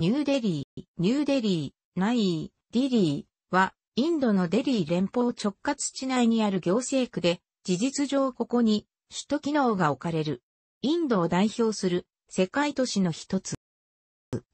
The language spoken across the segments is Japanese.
ニューデリー、ニューデリー、ナイー、ディリーは、インドのデリー連邦直轄地内にある行政区で、事実上ここに首都機能が置かれる。インドを代表する世界都市の一つ。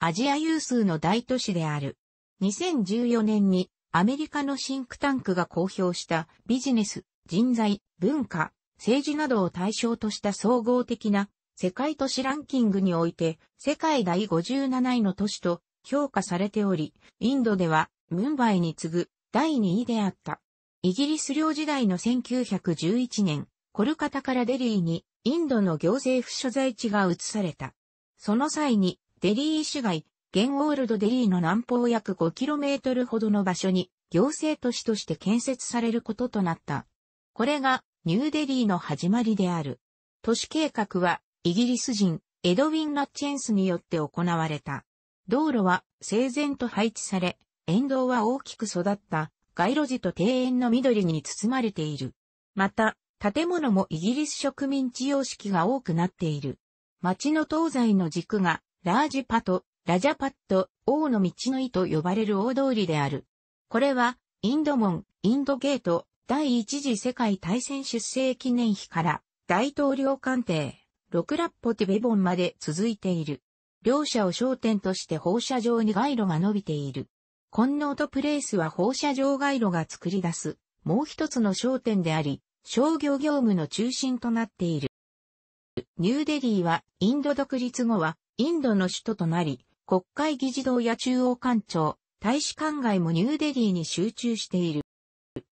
アジア有数の大都市である。2014年にアメリカのシンクタンクが公表したビジネス、人材、文化、政治などを対象とした総合的な世界都市ランキングにおいて世界第57位の都市と評価されており、インドではムンバイに次ぐ第2位であった。イギリス領時代の1911年、コルカタからデリーにインドの行政府所在地が移された。その際にデリー市街、ゲンオールドデリーの南方約 5km ほどの場所に行政都市として建設されることとなった。これがニューデリーの始まりである。都市計画はイギリス人、エドウィン・ラッチェンスによって行われた。道路は整然と配置され、沿道は大きく育った街路樹と庭園の緑に包まれている。また、建物もイギリス植民地様式が多くなっている。町の東西の軸がラージパト、ラジャパット、王の道の井と呼ばれる大通りである。これは、インド門、インドゲート、第一次世界大戦出生記念碑から、大統領官邸、六ラッポティベボンまで続いている。両者を焦点として放射状に街路が伸びている。コンノートプレイスは放射状街路が作り出す、もう一つの焦点であり、商業業務の中心となっている。ニューデリーは、インド独立後は、インドの首都となり、国会議事堂や中央官庁、大使館街もニューデリーに集中している。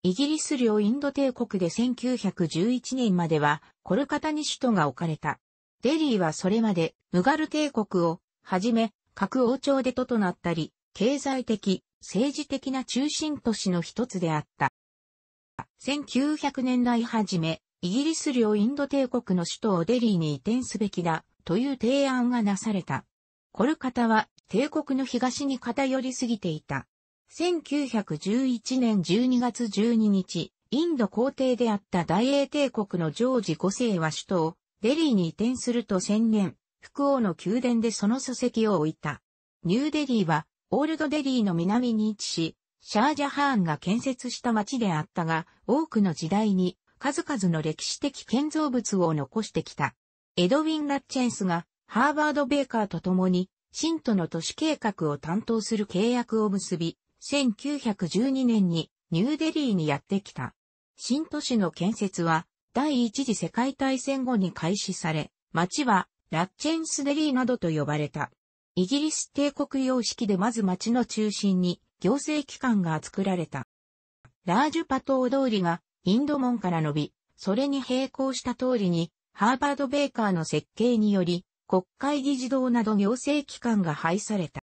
イギリス領インド帝国で1911年までは、コルカタに首都が置かれた。デリーはそれまでムガル帝国をはじめ各王朝で都となったり、経済的、政治的な中心都市の一つであった。1900年代初め、イギリス領インド帝国の首都をデリーに移転すべきだという提案がなされた。コルカタは帝国の東に偏りすぎていた。1911年12月12日、インド皇帝であった大英帝国のジョージ5世は首都をデリーに移転すると宣言、福王の宮殿でその礎石を置いた。ニューデリーは、オールドデリーの南に位置し、シャージャハーンが建設した町であったが、多くの時代に数々の歴史的建造物を残してきた。エドウィン・ラッチェンスがハーバード・ベーカーと共に、新都の都市計画を担当する契約を結び、1912年にニューデリーにやってきた。新都市の建設は第一次世界大戦後に開始され、町はラッチェンスデリーなどと呼ばれた。イギリス帝国様式でまず町の中心に行政機関が作られた。ラージュパ島通りがインド門から伸び、それに並行した通りにハーバード・ベーカーの設計により国会議事堂など行政機関が廃された。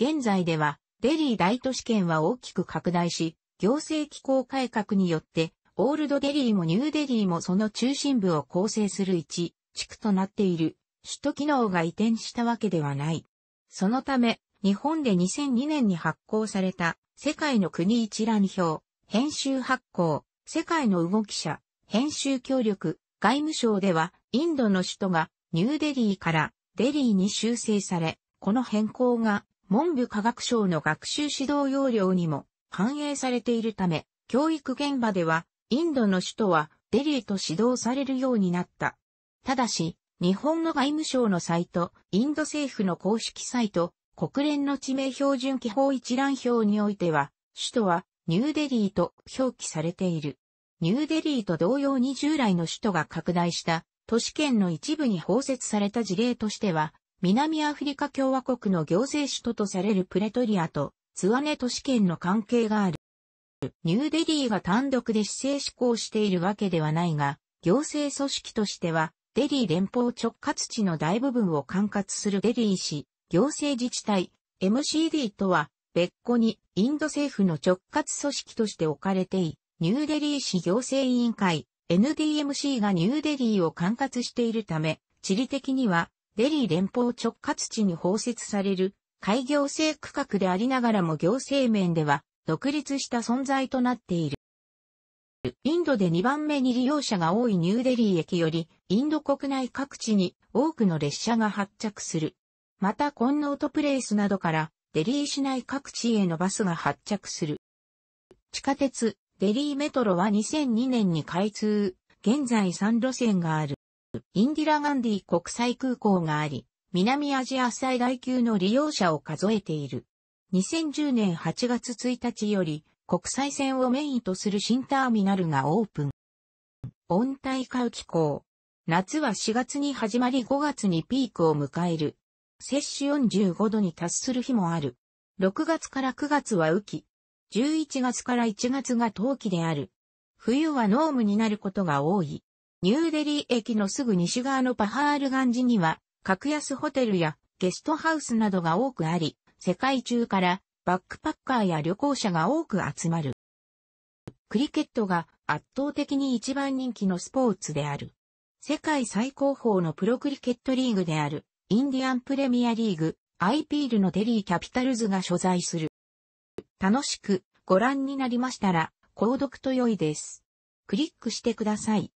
現在ではデリー大都市圏は大きく拡大し、行政機構改革によってオールドデリーもニューデリーもその中心部を構成する一地区となっている、首都機能が移転したわけではない。そのため、日本で2002年に発行された、世界の国一覧表、編集発行、世界の動き者、編集協力、外務省では、インドの首都がニューデリーからデリーに修正され、この変更が文部科学省の学習指導要領にも反映されているため、教育現場ではインドの首都はデリーと指導されるようになった。ただし、日本の外務省のサイト、インド政府の公式サイト、国連の地名標準記法一覧表においては、首都はニューデリーと表記されている。ニューデリーと同様に従来の首都が拡大した都市圏の一部に包摂された事例としては、南アフリカ共和国の行政首都とされるプレトリアとツアネ都市圏の関係がある。ニューデリーが単独で市政施行しているわけではないが、行政組織としては、デリー連邦直轄地の大部分を管轄するデリー市、行政自治体、MCD とは、別個にインド政府の直轄組織として置かれてい、ニューデリー市行政委員会、NDMC がニューデリーを管轄しているため、地理的には、デリー連邦直轄地に包摂される、開業政区画でありながらも行政面では、独立した存在となっている。インドで2番目に利用者が多いニューデリー駅より、インド国内各地に多くの列車が発着する。また、コンノートプレイスなどから、デリー市内各地へのバスが発着する。地下鉄、デリーメトロは2002年に開通、現在3路線がある。インディラガンディ国際空港があり、南アジア最大級の利用者を数えている。2010年8月1日より国際線をメインとする新ターミナルがオープン。温帯化雨気候。夏は4月に始まり5月にピークを迎える。摂氏45度に達する日もある。6月から9月は雨季。11月から1月が冬季である。冬は濃霧になることが多い。ニューデリー駅のすぐ西側のパハールガンジには、格安ホテルやゲストハウスなどが多くあり、世界中からバックパッカーや旅行者が多く集まる。クリケットが圧倒的に一番人気のスポーツである。世界最高峰のプロクリケットリーグである、インディアンプレミアリーグ、IPL のデリーキャピタルズが所在する。楽しくご覧になりましたら、購読と良いです。クリックしてください。